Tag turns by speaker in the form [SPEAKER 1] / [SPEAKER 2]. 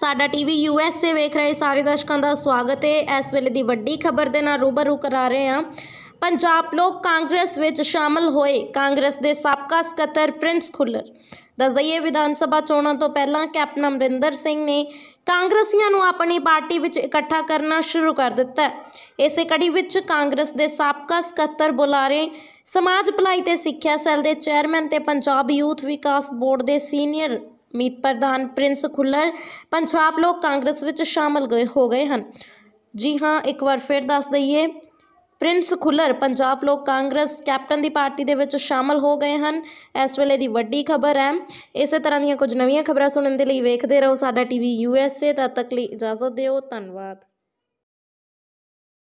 [SPEAKER 1] ਸਾਡਾ TV USA ਵੇਖ ਰਹੇ ਸਾਰੇ ਦਰਸ਼ਕਾਂ ਦਾ ਸਵਾਗਤ ਹੈ ਇਸ ਵੇਲੇ ਦੀ ਵੱਡੀ ਖਬਰ ਦੇ ਨਾਲ ਰੂਬਰੂ ਕਰਾ ਰਹੇ ਹਾਂ ਪੰਜਾਬ ਲੋਕ ਕਾਂਗਰਸ ਵਿੱਚ ਸ਼ਾਮਲ ਹੋਏ ਕਾਂਗਰਸ ਦੇ ਸਾਬਕਾ ਸਕੱਤਰ ਪ੍ਰਿੰਸ ਖੁੱਲਰ ਦੱਸ ਦਈਏ ਵਿਧਾਨ ਸਭਾ ਚੋਣਾਂ ਤੋਂ ਪਹਿਲਾਂ ਕੈਪਟਨ ਅਮਰਿੰਦਰ ਸਿੰਘ ਨੇ ਕਾਂਗਰਸੀਆਂ ਨੂੰ ਆਪਣੀ ਪਾਰਟੀ ਵਿੱਚ ਇਕੱਠਾ ਕਰਨਾ ਸ਼ੁਰੂ ਕਰ ਦਿੱਤਾ ਇਸੇ ਕੜੀ ਵਿੱਚ ਕਾਂਗਰਸ ਦੇ ਸਾਬਕਾ ਸਕੱਤਰ ਬੁਲਾਰੇ ਸਮਾਜ ਭਲਾਈ ਤੇ ਸਿੱਖਿਆ ਸੈਲ ਦੇ ਚੇਅਰਮੈਨ ਤੇ ਪੰਜਾਬ ਯੂਥ ਵਿਕਾਸ ਬੋਰਡ ਦੇ ਸੀਨੀਅਰ ਮੀਤ ਪ੍ਰਧਾਨ ਪ੍ਰਿੰਸ ਖੁੱਲਰ ਪੰਜਾਬ ਲੋਕ ਕਾਂਗਰਸ ਵਿੱਚ ਸ਼ਾਮਲ ਗਏ ਹੋ ਗਏ ਹਨ ਜੀ ਹਾਂ ਇੱਕ ਵਾਰ ਫਿਰ ਦੱਸ ਦਈਏ ਪ੍ਰਿੰਸ ਖੁੱਲਰ ਪੰਜਾਬ ਲੋਕ ਕਾਂਗਰਸ ਕੈਪਟਨ ਦੀ ਪਾਰਟੀ ਦੇ ਵਿੱਚ ਸ਼ਾਮਲ ਹੋ ਗਏ ਹਨ ਇਸ ਵੇਲੇ ਦੀ ਵੱਡੀ ਖਬਰ ਹੈ ਇਸੇ ਤਰ੍ਹਾਂ ਦੀਆਂ ਕੁਝ ਨਵੀਆਂ ਖਬਰਾਂ ਸੁਣਨ ਦੇ ਲਈ ਵੇਖਦੇ ਰਹੋ ਸਾਡਾ ਟੀਵੀ ਯੂਐਸਏ ਤਦ ਤੱਕ ਲਈ ਇਜਾਜ਼ਤ ਦਿਓ ਧੰਨਵਾਦ